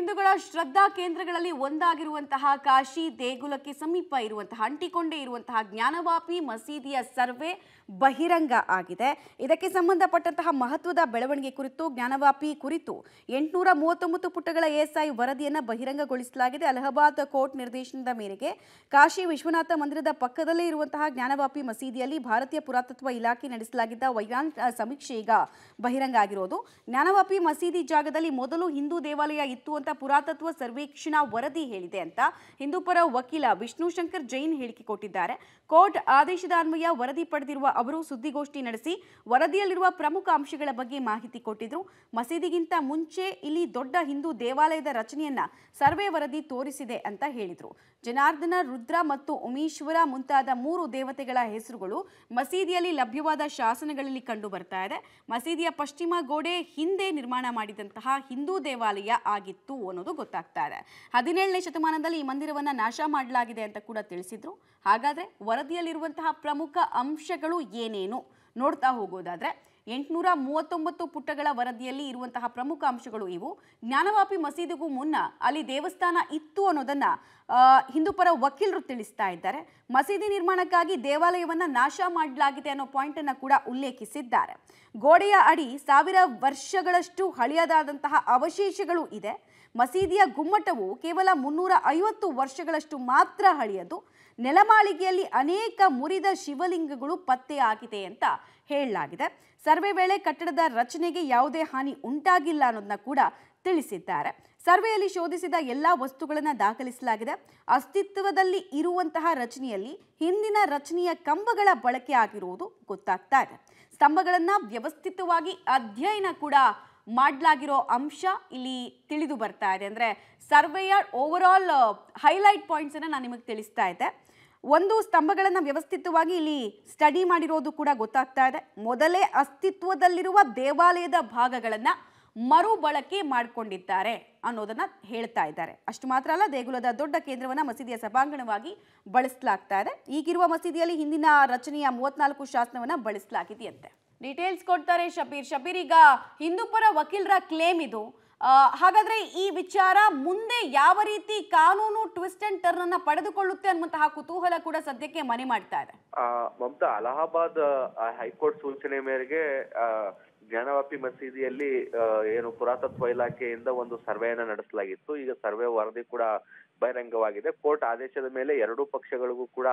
ಹಿಂದೂಗಳ ಶ್ರದ್ಧಾ ಕೇಂದ್ರಗಳಲ್ಲಿ ಒಂದಾಗಿರುವಂತಹ ಕಾಶಿ ದೇಗುಲಕ್ಕೆ ಸಮೀಪ ಇರುವಂತಹ ಅಂಟಿಕೊಂಡೇ ಇರುವಂತಹ ಜ್ಞಾನವಾಪಿ ಮಸೀದಿಯ ಸರ್ವೆ ಬಹಿರಂಗ ಆಗಿದೆ ಇದಕ್ಕೆ ಸಂಬಂಧಪಟ್ಟಂತಹ ಮಹತ್ವದ ಬೆಳವಣಿಗೆ ಕುರಿತು ಜ್ಞಾನವಾಪಿ ಕುರಿತು ಎಂಟುನೂರ ಮೂವತ್ತೊಂಬತ್ತು ಪುಟಗಳ ಎಎಸ್ಐ ವರದಿಯನ್ನು ಬಹಿರಂಗಗೊಳಿಸಲಾಗಿದೆ ಅಲಹಾಬಾದ್ ಕೋರ್ಟ್ ನಿರ್ದೇಶನದ ಮೇರೆಗೆ ಕಾಶಿ ವಿಶ್ವನಾಥ ಮಂದಿರದ ಪಕ್ಕದಲ್ಲೇ ಇರುವಂತಹ ಜ್ಞಾನವಾಪಿ ಮಸೀದಿಯಲ್ಲಿ ಭಾರತೀಯ ಪುರಾತತ್ವ ಇಲಾಖೆ ನಡೆಸಲಾಗಿದ್ದ ವೈಜ್ಞಾನಿಕ ಸಮೀಕ್ಷೆ ಈಗ ಬಹಿರಂಗ ಆಗಿರೋದು ಜ್ಞಾನವಾಪಿ ಮಸೀದಿ ಜಾಗದಲ್ಲಿ ಮೊದಲು ಹಿಂದೂ ದೇವಾಲಯ ಇತ್ತು ಅಂತ ಪುರಾತತ್ವ ಸರ್ವೇಕ್ಷಣಾ ವರದಿ ಹೇಳಿದೆ ಅಂತ ಹಿಂದೂಪರ ವಕೀಲ ವಿಷ್ಣು ಶಂಕರ್ ಜೈನ್ ಹೇಳಿಕೆ ಕೊಟ್ಟಿದ್ದಾರೆ ಕೋರ್ಟ್ ಆದೇಶದ ಅನ್ವಯ ವರದಿ ಪಡೆದಿರುವ ಅವರು ಸುದ್ದಿಗೋಷ್ಠಿ ನಡೆಸಿ ವರದಿಯಲ್ಲಿರುವ ಪ್ರಮುಖ ಅಂಶಗಳ ಬಗ್ಗೆ ಮಾಹಿತಿ ಕೊಟ್ಟಿದ್ರು ಮಸೀದಿಗಿಂತ ಮುಂಚೆ ಇಲ್ಲಿ ದೊಡ್ಡ ಹಿಂದೂ ದೇವಾಲಯದ ರಚನೆಯನ್ನ ಸರ್ವೆ ವರದಿ ತೋರಿಸಿದೆ ಅಂತ ಹೇಳಿದ್ರು ಜನಾರ್ದನ ರುದ್ರ ಮತ್ತು ಉಮೇಶ್ವರ ಮುಂತಾದ ಮೂರು ದೇವತೆಗಳ ಹೆಸರುಗಳು ಮಸೀದಿಯಲ್ಲಿ ಲಭ್ಯವಾದ ಶಾಸನಗಳಲ್ಲಿ ಕಂಡು ಬರ್ತಾ ಇದೆ ಮಸೀದಿಯ ಪಶ್ಚಿಮ ಗೋಡೆ ಹಿಂದೆ ನಿರ್ಮಾಣ ಮಾಡಿದಂತಹ ಹಿಂದೂ ದೇವಾಲಯ ಆಗಿತ್ತು ಇತ್ತು ಅನ್ನೋದು ಇದೆ ಹದಿನೇಳನೇ ಶತಮಾನದಲ್ಲಿ ಈ ಮಂದಿರವನ್ನ ನಾಶ ಮಾಡಲಾಗಿದೆ ಅಂತ ಕೂಡ ತಿಳಿಸಿದ್ರು ಹಾಗಾದ್ರೆ ವರದಿಯಲ್ಲಿರುವಂತಹ ಪ್ರಮುಖ ಅಂಶಗಳು ಏನೇನು ನೋಡ್ತಾ ಹೋಗೋದಾದ್ರೆ ಎಂಟುನೂರ ಮೂವತ್ತೊಂಬತ್ತು ಪುಟಗಳ ವರದಿಯಲ್ಲಿ ಇರುವಂತಹ ಪ್ರಮುಖ ಅಂಶಗಳು ಇವು ಜ್ಞಾನವಾಪಿ ಮಸೀದಿಗೂ ಮುನ್ನ ಅಲ್ಲಿ ದೇವಸ್ಥಾನ ಇತ್ತು ಅನ್ನೋದನ್ನ ಹಿಂದೂಪರ ವಕೀಲರು ತಿಳಿಸ್ತಾ ಇದ್ದಾರೆ ಮಸೀದಿ ನಿರ್ಮಾಣಕ್ಕಾಗಿ ದೇವಾಲಯವನ್ನು ನಾಶ ಮಾಡಲಾಗಿದೆ ಅನ್ನೋ ಪಾಯಿಂಟನ್ನು ಕೂಡ ಉಲ್ಲೇಖಿಸಿದ್ದಾರೆ ಗೋಡೆಯ ಅಡಿ ಸಾವಿರ ವರ್ಷಗಳಷ್ಟು ಹಳೆಯದಾದಂತಹ ಅವಶೇಷಗಳು ಇದೆ ಮಸೀದಿಯ ಗುಮ್ಮಟವು ಕೇವಲ ಮುನ್ನೂರ ಐವತ್ತು ವರ್ಷಗಳಷ್ಟು ಮಾತ್ರ ಹಳೆಯದು ನೆಲಮಾಳಿಗೆಯಲ್ಲಿ ಅನೇಕ ಮುರಿದ ಶಿವಲಿಂಗಗಳು ಪತ್ತೆಯಾಗಿದೆ ಅಂತ ಹೇಳಲಾಗಿದೆ ಸರ್ವೆ ವೇಳೆ ಕಟ್ಟಡದ ರಚನೆಗೆ ಯಾವುದೇ ಹಾನಿ ಉಂಟಾಗಿಲ್ಲ ಅನ್ನೋದನ್ನ ಕೂಡ ತಿಳಿಸಿದ್ದಾರೆ ಸರ್ವೆಯಲ್ಲಿ ಶೋಧಿಸಿದ ಎಲ್ಲ ವಸ್ತುಗಳನ್ನು ದಾಖಲಿಸಲಾಗಿದೆ ಅಸ್ತಿತ್ವದಲ್ಲಿ ಇರುವಂತಹ ರಚನೆಯಲ್ಲಿ ಹಿಂದಿನ ರಚನೆಯ ಕಂಬಗಳ ಬಳಕೆ ಆಗಿರುವುದು ಗೊತ್ತಾಗ್ತಾ ಇದೆ ಸ್ತಂಭಗಳನ್ನು ವ್ಯವಸ್ಥಿತವಾಗಿ ಅಧ್ಯಯನ ಕೂಡ ಮಾಡಲಾಗಿರೋ ಅಂಶ ಇಲ್ಲಿ ತಿಳಿದು ಬರ್ತಾ ಇದೆ ಅಂದರೆ ಸರ್ವೆಯ ಓವರ್ ಆಲ್ ಹೈಲೈಟ್ ಪಾಯಿಂಟ್ಸನ್ನು ನಾನು ನಿಮಗೆ ತಿಳಿಸ್ತಾ ಇದ್ದೆ ಒಂದು ಸ್ತಂಭಗಳನ್ನು ವ್ಯವಸ್ಥಿತವಾಗಿ ಇಲ್ಲಿ ಸ್ಟಡಿ ಮಾಡಿರೋದು ಕೂಡ ಗೊತ್ತಾಗ್ತಾ ಇದೆ ಮೊದಲೇ ಅಸ್ತಿತ್ವದಲ್ಲಿರುವ ದೇವಾಲಯದ ಭಾಗಗಳನ್ನು ಮರುಬಳಕೆ ಮಾಡಿಕೊಂಡಿದ್ದಾರೆ ಅನ್ನೋದನ್ನ ಹೇಳ್ತಾ ಇದ್ದಾರೆ ಅಷ್ಟು ಮಾತ್ರ ಅಲ್ಲ ದೇಗುಲದ ದೊಡ್ಡ ಕೇಂದ್ರವನ್ನು ಮಸೀದಿಯ ಸಭಾಂಗಣವಾಗಿ ಬಳಸಲಾಗ್ತಾ ಇದೆ ಈಗಿರುವ ಮಸೀದಿಯಲ್ಲಿ ಹಿಂದಿನ ರಚನೆಯ ಮೂವತ್ನಾಲ್ಕು ಶಾಸನವನ್ನು ಬಳಸಲಾಗಿದೆಯಂತೆ ಡೀಟೇಲ್ಸ್ ಕೊಡ್ತಾರೆ ಶಬೀರ್ ಶಬೀರ್ ಈಗ ಹಿಂದೂ ಪರ ವಕೀಲರ ಕ್ಲೇಮ್ ಇದು ಹಾಗಾದ್ರೆ ಈ ವಿಚಾರ ಮುಂದೆ ಯಾವ ರೀತಿ ಕಾನೂನು ಟ್ವಿಸ್ಟ್ ಅಂಡ್ ಟರ್ನ್ ಅನ್ನ ಪಡೆದುಕೊಳ್ಳುತ್ತೆ ಅನ್ನುವಂತಹ ಕುತೂಹಲ ಕೂಡ ಸದ್ಯಕ್ಕೆ ಮನೆ ಮಾಡ್ತಾ ಇದೆ ಮಮತಾ ಅಲಹಾಬಾದ್ ಹೈಕೋರ್ಟ್ ಸೂಚನೆ ಮೇರೆಗೆ ಜ್ಞಾನವಾಪಿ ಮಸೀದಿಯಲ್ಲಿ ಏನು ಪುರಾತತ್ವ ಇಲಾಖೆಯಿಂದ ಒಂದು ಸರ್ವೆಯನ್ನ ನಡೆಸಲಾಗಿತ್ತು ಈಗ ಸರ್ವೆ ವರದಿ ಕೂಡ ಬಹಿರಂಗವಾಗಿದೆ ಕೋರ್ಟ್ ಆದೇಶದ ಮೇಲೆ ಎರಡೂ ಪಕ್ಷಗಳಿಗೂ ಕೂಡ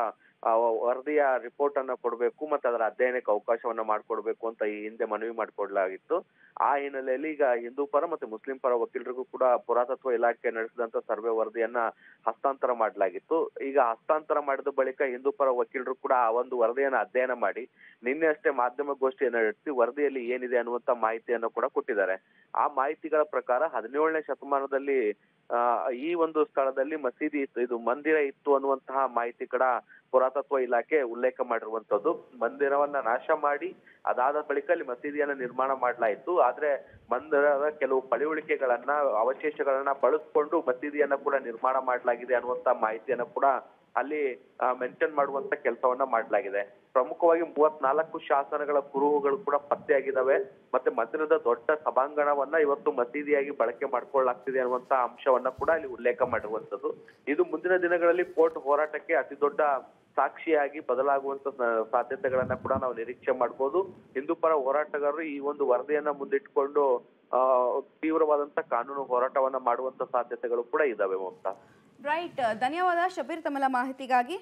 ವರದಿಯ ರಿಪೋರ್ಟ್ ಅನ್ನ ಕೊಡಬೇಕು ಮತ್ತು ಅದರ ಅಧ್ಯಯನಕ್ಕೆ ಅವಕಾಶವನ್ನ ಮಾಡಿಕೊಡ್ಬೇಕು ಅಂತ ಈ ಹಿಂದೆ ಮನವಿ ಮಾಡಿಕೊಡ್ಲಾಗಿತ್ತು ಆ ಹಿನ್ನೆಲೆಯಲ್ಲಿ ಈಗ ಹಿಂದೂ ಪರ ಮತ್ತೆ ಮುಸ್ಲಿಂ ಪರ ವಕೀಲರಿಗೂ ಕೂಡ ಪುರಾತತ್ವ ಇಲಾಖೆ ನಡೆಸಿದಂತ ಸರ್ವೆ ವರದಿಯನ್ನ ಹಸ್ತಾಂತರ ಮಾಡಲಾಗಿತ್ತು ಈಗ ಹಸ್ತಾಂತರ ಮಾಡಿದ ಬಳಿಕ ಹಿಂದೂ ಪರ ವಕೀಲರು ಕೂಡ ಆ ಒಂದು ವರದಿಯನ್ನ ಅಧ್ಯಯನ ಮಾಡಿ ನಿನ್ನೆ ಅಷ್ಟೇ ಮಾಧ್ಯಮಗೋಷ್ಠಿಯನ್ನ ನಡೆಸಿ ವರದಿಯಲ್ಲಿ ಏನಿದೆ ಅನ್ನುವಂತ ಮಾಹಿತಿಯನ್ನು ಕೂಡ ಕೊಟ್ಟಿದ್ದಾರೆ ಆ ಮಾಹಿತಿಗಳ ಪ್ರಕಾರ ಹದಿನೇಳನೇ ಶತಮಾನದಲ್ಲಿ ಈ ಒಂದು ಸ್ಥಳದಲ್ಲಿ ಮಸೀದಿ ಇತ್ತು ಇದು ಮಂದಿರ ಇತ್ತು ಅನ್ನುವಂತಹ ಮಾಹಿತಿ ಕೂಡ ಪುರಾತತ್ವ ಇಲಾಖೆ ಉಲ್ಲೇಖ ಮಾಡಿರುವಂತದ್ದು ಮಂದಿರವನ್ನ ನಾಶ ಮಾಡಿ ಅದಾದ ಬಳಿಕ ಅಲ್ಲಿ ಮಸೀದಿಯನ್ನ ನಿರ್ಮಾಣ ಮಾಡಲಾಯಿತು ಆದ್ರೆ ಮಂದಿರದ ಕೆಲವು ಪಳಿವಳಿಕೆಗಳನ್ನ ಅವಶೇಷಗಳನ್ನ ಬಳಸ್ಕೊಂಡು ಮಸೀದಿಯನ್ನ ಕೂಡ ನಿರ್ಮಾಣ ಮಾಡಲಾಗಿದೆ ಅನ್ನುವಂತ ಮಾಹಿತಿಯನ್ನ ಕೂಡ ಅಲ್ಲಿ ಮೆನ್ಷನ್ ಮಾಡುವಂತ ಕೆಲಸವನ್ನ ಮಾಡಲಾಗಿದೆ ಪ್ರಮುಖವಾಗಿ ಮೂವತ್ನಾಲ್ಕು ಶಾಸನಗಳ ಕುರುಹುಗಳು ಕೂಡ ಪತ್ತೆಯಾಗಿದ್ದಾವೆ ಮತ್ತೆ ಮಧ್ಯದ ದೊಡ್ಡ ಸಭಾಂಗಣವನ್ನ ಇವತ್ತು ಮಸೀದಿಯಾಗಿ ಬಳಕೆ ಮಾಡ್ಕೊಳ್ಳಾಗ್ತಿದೆ ಅನ್ನುವಂತ ಅಂಶವನ್ನ ಕೂಡ ಅಲ್ಲಿ ಉಲ್ಲೇಖ ಮಾಡಿರುವಂತದ್ದು ಇದು ಮುಂದಿನ ದಿನಗಳಲ್ಲಿ ಕೋರ್ಟ್ ಹೋರಾಟಕ್ಕೆ ಅತಿ ದೊಡ್ಡ ಸಾಕ್ಷಿಯಾಗಿ ಬದಲಾಗುವಂತ ಸಾಧ್ಯತೆಗಳನ್ನ ಕೂಡ ನಾವು ನಿರೀಕ್ಷೆ ಮಾಡಬಹುದು ಹಿಂದೂ ಪರ ಹೋರಾಟಗಾರರು ಈ ಒಂದು ವರದಿಯನ್ನ ಆ ತೀವ್ರವಾದಂತ ಕಾನೂನು ಹೋರಾಟವನ್ನ ಮಾಡುವಂತ ಸಾಧ್ಯತೆಗಳು ಕೂಡ ಇದಾವೆ ಮಮತಾ ರೈಟ್ ಧನ್ಯವಾದ ಶಬೀರ್ ತಮ್ಮಲ ಮಾಹಿತಿಗಾಗಿ